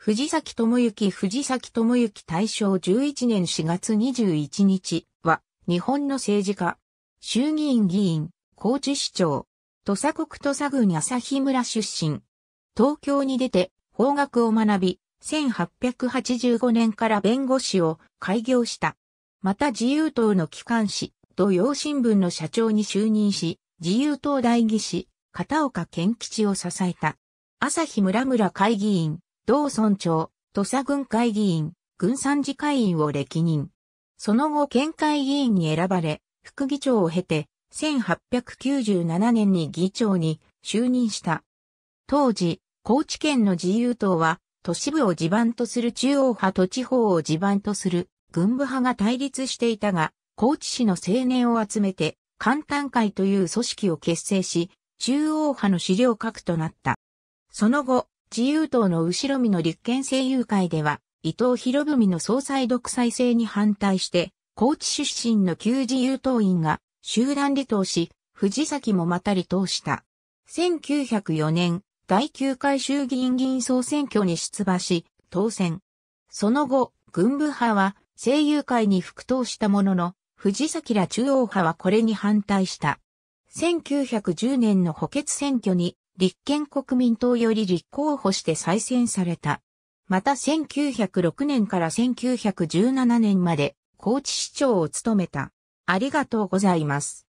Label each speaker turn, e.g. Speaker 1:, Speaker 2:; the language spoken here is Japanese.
Speaker 1: 藤崎智之藤崎智之大正11年4月21
Speaker 2: 日は、日本の政治家、衆議院議員、高知市長、土佐国土佐郡朝日村出身。東京に出て法学を学び、1885年から弁護士を開業した。また自由党の機関紙、土曜新聞の社長に就任し、自由党代議士、片岡健吉を支えた。朝日村村会議員。同村長、土佐軍会議員、軍参事会員を歴任。その後県会議員に選ばれ、副議長を経て、1897年に議長に就任した。当時、高知県の自由党は、都市部を地盤とする中央派と地方を地盤とする軍部派が対立していたが、高知市の青年を集めて、簡単会という組織を結成し、中央派の資料核となった。その後、自由党の後ろ身の立憲政友会では、伊藤博文の総裁独裁制に反対して、高知出身の旧自由党員が集団離党し、藤崎もまた離党した。1904年、第9回衆議院議員総選挙に出馬し、当選。その後、軍部派は政友会に復党したものの、藤崎ら中央派はこれに反対した。1910年の補欠選挙に立憲国民党より立候補して再選された。また1906年から1917年まで高知市長
Speaker 1: を務めた。ありがとうございます。